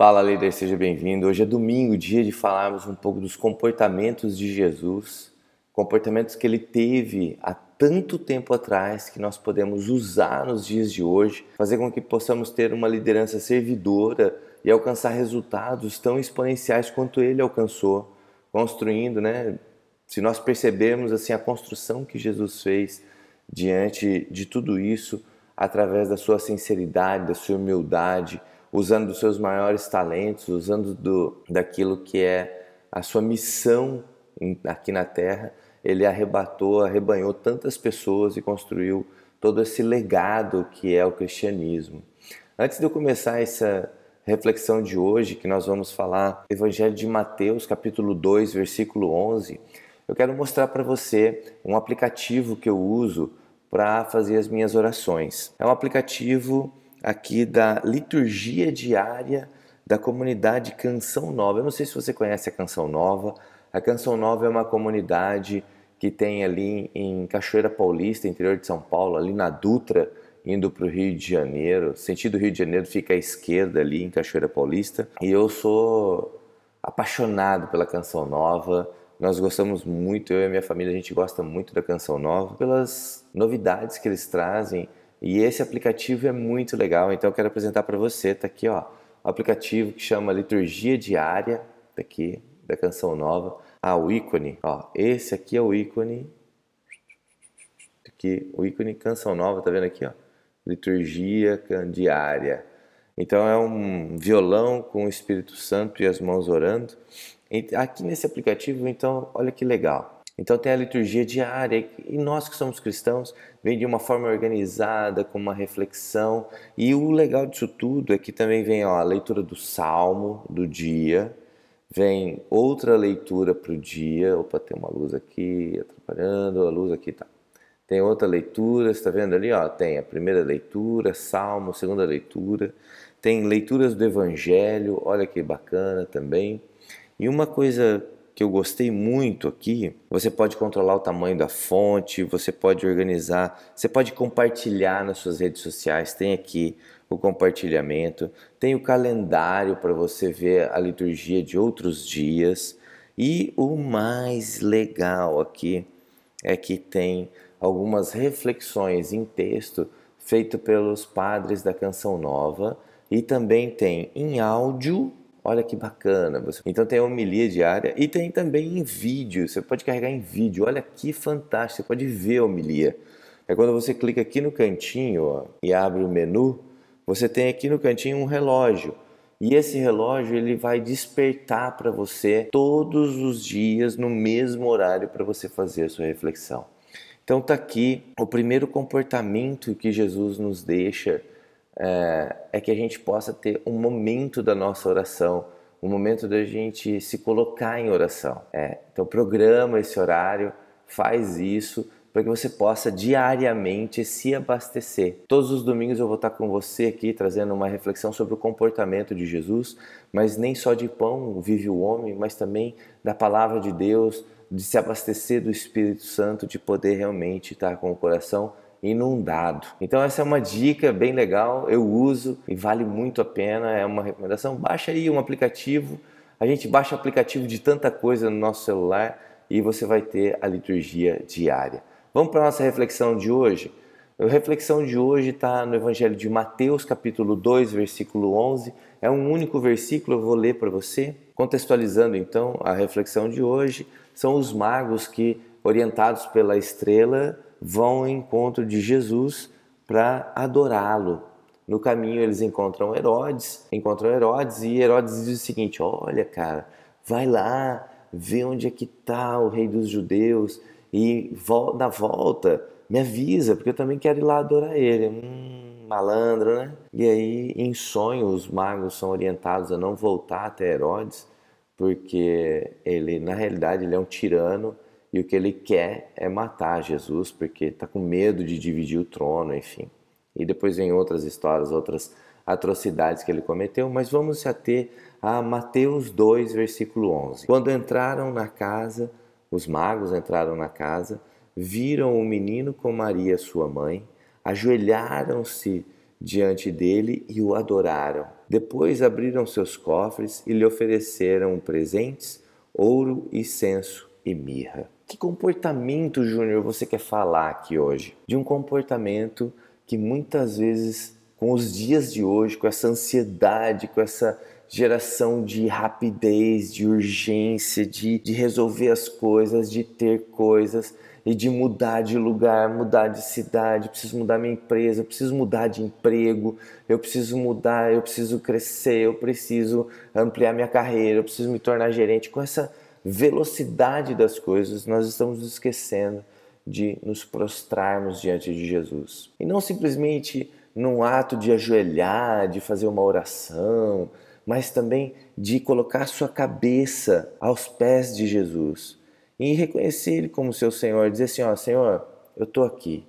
Fala, líder, seja bem-vindo. Hoje é domingo, dia de falarmos um pouco dos comportamentos de Jesus, comportamentos que ele teve há tanto tempo atrás que nós podemos usar nos dias de hoje, fazer com que possamos ter uma liderança servidora e alcançar resultados tão exponenciais quanto ele alcançou, construindo, né? Se nós percebermos assim a construção que Jesus fez diante de tudo isso através da sua sinceridade, da sua humildade, usando dos seus maiores talentos, usando do, daquilo que é a sua missão aqui na Terra, ele arrebatou, arrebanhou tantas pessoas e construiu todo esse legado que é o cristianismo. Antes de eu começar essa reflexão de hoje, que nós vamos falar Evangelho de Mateus, capítulo 2, versículo 11, eu quero mostrar para você um aplicativo que eu uso para fazer as minhas orações. É um aplicativo aqui da liturgia diária da comunidade Canção Nova. Eu não sei se você conhece a Canção Nova. A Canção Nova é uma comunidade que tem ali em Cachoeira Paulista, interior de São Paulo, ali na Dutra, indo para o Rio de Janeiro. Sentido Rio de Janeiro fica à esquerda ali em Cachoeira Paulista. E eu sou apaixonado pela Canção Nova. Nós gostamos muito, eu e minha família, a gente gosta muito da Canção Nova pelas novidades que eles trazem e esse aplicativo é muito legal, então eu quero apresentar para você, tá aqui, ó, o aplicativo que chama Liturgia Diária, tá aqui, da Canção Nova. Ah, o ícone, ó, esse aqui é o ícone aqui, o ícone Canção Nova, tá vendo aqui, ó? Liturgia diária. Então é um violão com o Espírito Santo e as mãos orando. Aqui nesse aplicativo, então, olha que legal. Então tem a liturgia diária e nós que somos cristãos vem de uma forma organizada, com uma reflexão. E o legal disso tudo é que também vem ó, a leitura do salmo do dia, vem outra leitura para o dia. Opa, tem uma luz aqui atrapalhando, a luz aqui tá. Tem outra leitura, está vendo ali? Ó, tem a primeira leitura, salmo, segunda leitura. Tem leituras do evangelho, olha que bacana também. E uma coisa que eu gostei muito aqui, você pode controlar o tamanho da fonte, você pode organizar, você pode compartilhar nas suas redes sociais, tem aqui o compartilhamento, tem o calendário para você ver a liturgia de outros dias e o mais legal aqui é que tem algumas reflexões em texto feito pelos padres da Canção Nova e também tem em áudio Olha que bacana. Você... Então tem a homilia diária e tem também em vídeo. Você pode carregar em vídeo. Olha que fantástico. Você pode ver a homilia. É quando você clica aqui no cantinho ó, e abre o menu, você tem aqui no cantinho um relógio. E esse relógio ele vai despertar para você todos os dias no mesmo horário para você fazer a sua reflexão. Então tá aqui o primeiro comportamento que Jesus nos deixa é, é que a gente possa ter um momento da nossa oração, um momento da gente se colocar em oração. É, então programa esse horário, faz isso para que você possa diariamente se abastecer. Todos os domingos eu vou estar com você aqui trazendo uma reflexão sobre o comportamento de Jesus, mas nem só de pão vive o homem, mas também da palavra de Deus, de se abastecer do Espírito Santo, de poder realmente estar com o coração inundado. Então essa é uma dica bem legal, eu uso e vale muito a pena, é uma recomendação. Baixa aí um aplicativo, a gente baixa aplicativo de tanta coisa no nosso celular e você vai ter a liturgia diária. Vamos para a nossa reflexão de hoje? A reflexão de hoje está no Evangelho de Mateus, capítulo 2, versículo 11. É um único versículo, eu vou ler para você. Contextualizando então a reflexão de hoje, são os magos que, orientados pela estrela, vão ao encontro de Jesus para adorá-lo. No caminho eles encontram Herodes, encontram Herodes e Herodes diz o seguinte: "Olha, cara, vai lá, vê onde é que está o rei dos judeus e na volta me avisa, porque eu também quero ir lá adorar ele". Hum, malandro, né? E aí, em sonho, os magos são orientados a não voltar até Herodes, porque ele, na realidade, ele é um tirano e o que ele quer é matar Jesus porque está com medo de dividir o trono, enfim. E depois vem outras histórias, outras atrocidades que ele cometeu, mas vamos se ater a Mateus 2, versículo 11. Quando entraram na casa, os magos entraram na casa, viram o menino com Maria, sua mãe, ajoelharam-se diante dele e o adoraram. Depois abriram seus cofres e lhe ofereceram presentes, ouro, incenso e mirra. Que comportamento, Júnior, você quer falar aqui hoje? De um comportamento que muitas vezes, com os dias de hoje, com essa ansiedade, com essa geração de rapidez, de urgência, de, de resolver as coisas, de ter coisas e de mudar de lugar, mudar de cidade, preciso mudar minha empresa, preciso mudar de emprego, eu preciso mudar, eu preciso crescer, eu preciso ampliar minha carreira, eu preciso me tornar gerente com essa velocidade das coisas, nós estamos esquecendo de nos prostrarmos diante de Jesus. E não simplesmente num ato de ajoelhar, de fazer uma oração, mas também de colocar sua cabeça aos pés de Jesus e reconhecer Ele como seu Senhor, dizer assim: ó, Senhor, eu estou aqui,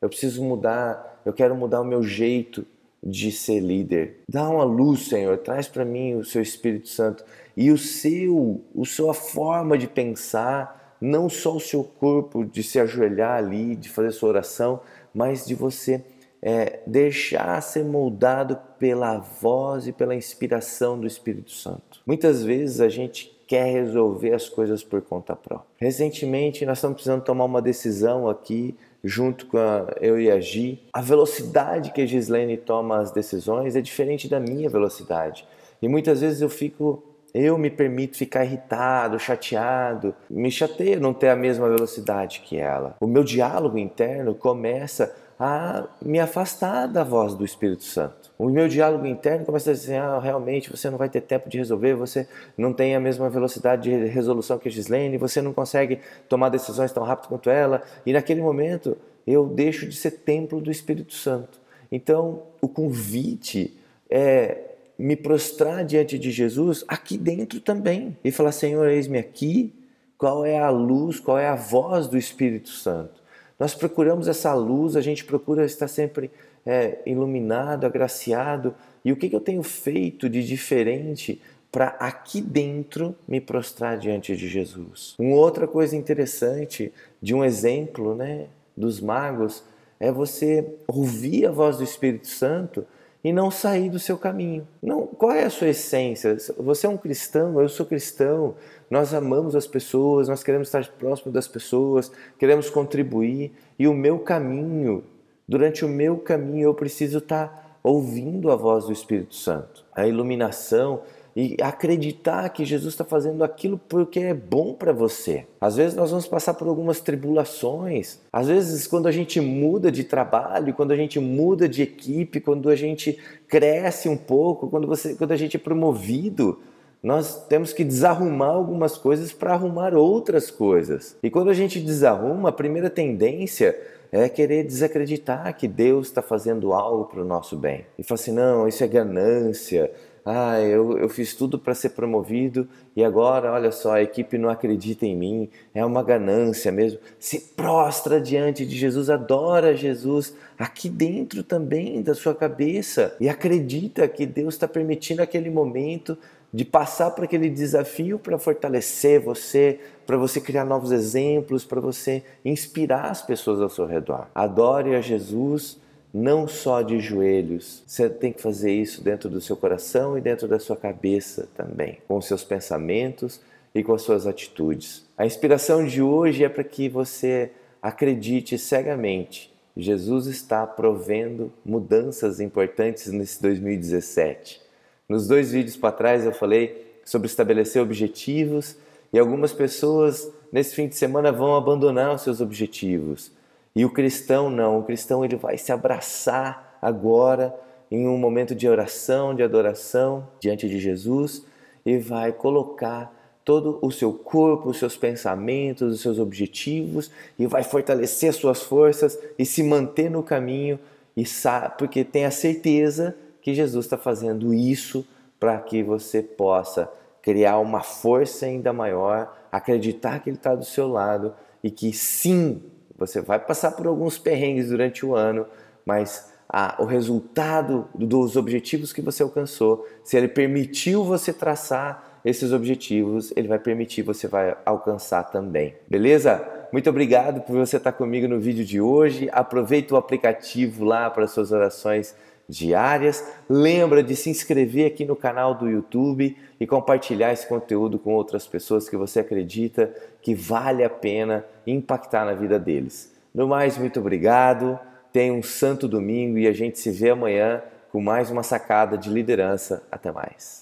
eu preciso mudar, eu quero mudar o meu jeito de ser líder. Dá uma luz, Senhor, traz para mim o seu Espírito Santo e o seu, o sua forma de pensar, não só o seu corpo de se ajoelhar ali, de fazer sua oração, mas de você é, deixar ser moldado pela voz e pela inspiração do Espírito Santo. Muitas vezes a gente quer resolver as coisas por conta própria. Recentemente nós estamos precisando tomar uma decisão aqui junto com a, eu e a Gi, a velocidade que a Gislene toma as decisões é diferente da minha velocidade. E muitas vezes eu fico, eu me permito ficar irritado, chateado, me chateia não ter a mesma velocidade que ela. O meu diálogo interno começa a me afastar da voz do Espírito Santo. O meu diálogo interno começa a dizer: ah, realmente você não vai ter tempo de resolver, você não tem a mesma velocidade de resolução que a Gislene, você não consegue tomar decisões tão rápido quanto ela. E naquele momento eu deixo de ser templo do Espírito Santo. Então, o convite é me prostrar diante de Jesus aqui dentro também e falar: Senhor, eis-me aqui. Qual é a luz, qual é a voz do Espírito Santo? Nós procuramos essa luz, a gente procura estar sempre é, iluminado, agraciado. E o que, que eu tenho feito de diferente para aqui dentro me prostrar diante de Jesus? Uma outra coisa interessante de um exemplo né, dos magos é você ouvir a voz do Espírito Santo e não sair do seu caminho. Não, qual é a sua essência? Você é um cristão, eu sou cristão, nós amamos as pessoas, nós queremos estar próximo das pessoas, queremos contribuir e o meu caminho, durante o meu caminho eu preciso estar ouvindo a voz do Espírito Santo, a iluminação e acreditar que Jesus está fazendo aquilo porque é bom para você. Às vezes nós vamos passar por algumas tribulações, às vezes quando a gente muda de trabalho, quando a gente muda de equipe, quando a gente cresce um pouco, quando, você, quando a gente é promovido, nós temos que desarrumar algumas coisas para arrumar outras coisas. E quando a gente desarruma, a primeira tendência é querer desacreditar que Deus está fazendo algo para o nosso bem. E falar assim: não, isso é ganância, ah, eu, eu fiz tudo para ser promovido e agora, olha só, a equipe não acredita em mim, é uma ganância mesmo. Se prostra diante de Jesus, adora Jesus aqui dentro também da sua cabeça e acredita que Deus está permitindo aquele momento de passar para aquele desafio para fortalecer você, para você criar novos exemplos, para você inspirar as pessoas ao seu redor. Adore a Jesus não só de joelhos. Você tem que fazer isso dentro do seu coração e dentro da sua cabeça também, com seus pensamentos e com as suas atitudes. A inspiração de hoje é para que você acredite cegamente. Jesus está provendo mudanças importantes nesse 2017. Nos dois vídeos para trás eu falei sobre estabelecer objetivos e algumas pessoas nesse fim de semana vão abandonar os seus objetivos e o cristão não, o cristão ele vai se abraçar agora em um momento de oração, de adoração diante de Jesus e vai colocar todo o seu corpo, os seus pensamentos, os seus objetivos e vai fortalecer suas forças e se manter no caminho e sabe, porque tem a certeza que Jesus está fazendo isso para que você possa criar uma força ainda maior, acreditar que Ele está do seu lado e que sim, você vai passar por alguns perrengues durante o ano, mas ah, o resultado dos objetivos que você alcançou, se ele permitiu você traçar esses objetivos, ele vai permitir você vai alcançar também. Beleza? Muito obrigado por você estar comigo no vídeo de hoje. Aproveita o aplicativo lá para suas orações diárias. Lembra de se inscrever aqui no canal do YouTube e compartilhar esse conteúdo com outras pessoas que você acredita que vale a pena impactar na vida deles. No mais, muito obrigado. Tenha um santo domingo e a gente se vê amanhã com mais uma sacada de liderança. Até mais.